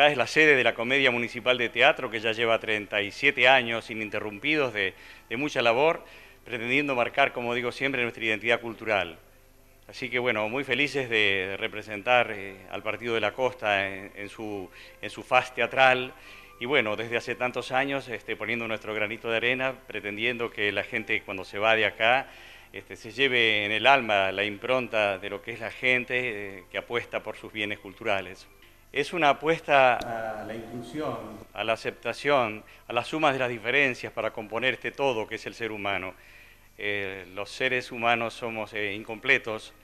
acá es la sede de la Comedia Municipal de Teatro, que ya lleva 37 años ininterrumpidos de, mucha labor, pretendiendo marcar, como digo siempre, nuestra identidad cultural. Así que bueno, muy felices de representar eh, al Partido de la Costa en, su, faz teatral y bueno, desde hace tantos años este, poniendo nuestro granito de arena, pretendiendo que la gente cuando se va de acá este, se lleve en el alma la impronta de lo que es la gente eh, que apuesta por sus bienes culturales es una apuesta a la inclusión, a la aceptación, a la suma de las diferencias para componer este todo que es el ser humano. Eh, los seres humanos somos eh, incompletos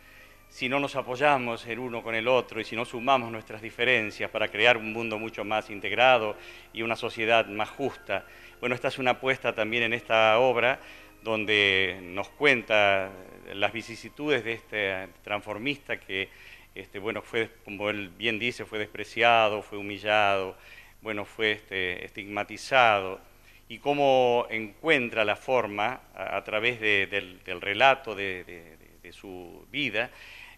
si no nos apoyamos el uno con el otro y si no sumamos nuestras diferencias para crear un mundo mucho más integrado y una sociedad más justa. Bueno, esta es una apuesta también en esta obra donde nos cuenta las vicisitudes de este transformista que, este, bueno, fue, como él bien dice, fue despreciado, fue humillado, bueno, fue este, estigmatizado, y cómo encuentra la forma, a, través del, relato de, su vida,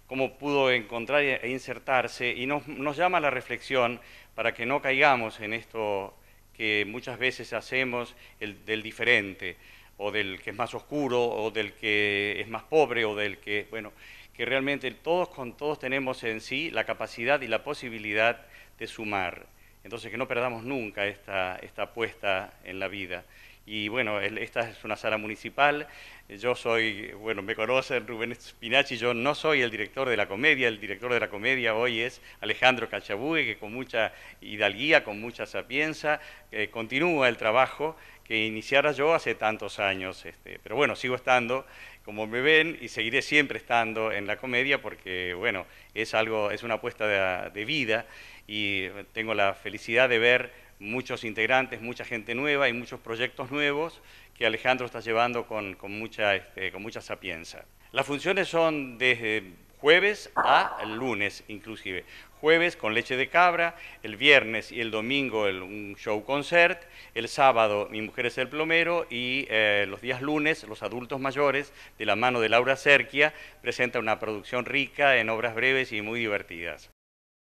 cómo pudo encontrar e, e insertarse, y nos, llama la reflexión para que no caigamos en esto que muchas veces hacemos, del diferente, o del que es más oscuro, o del que es más pobre, o del que, bueno, que realmente todos con todos tenemos en sí la capacidad y la posibilidad de sumar. Entonces, que no perdamos nunca esta, esta apuesta en la vida y bueno, esta es una sala municipal. Yo soy, bueno, me conocen Rubén Spinachi, yo no soy el director de la comedia, el director de la comedia hoy es Alejandro Cachabue, que con mucha hidalguía, con mucha sapienza, eh, continúa el trabajo que iniciara yo hace tantos años. Este, pero bueno, sigo estando, como me ven, y seguiré siempre estando en la comedia porque, bueno, es algo, es una apuesta de, de vida y tengo la felicidad de ver muchos integrantes, mucha gente nueva y muchos proyectos nuevos que Alejandro está llevando este, con, mucha, sapienza. Las funciones son desde jueves a lunes inclusive. Jueves con leche de cabra, el viernes y el domingo un show concert, el sábado Mi Mujer es el Plomero y eh, los días lunes Los Adultos Mayores, de la mano de Laura Cerquia, presenta una producción rica en obras breves y muy divertidas.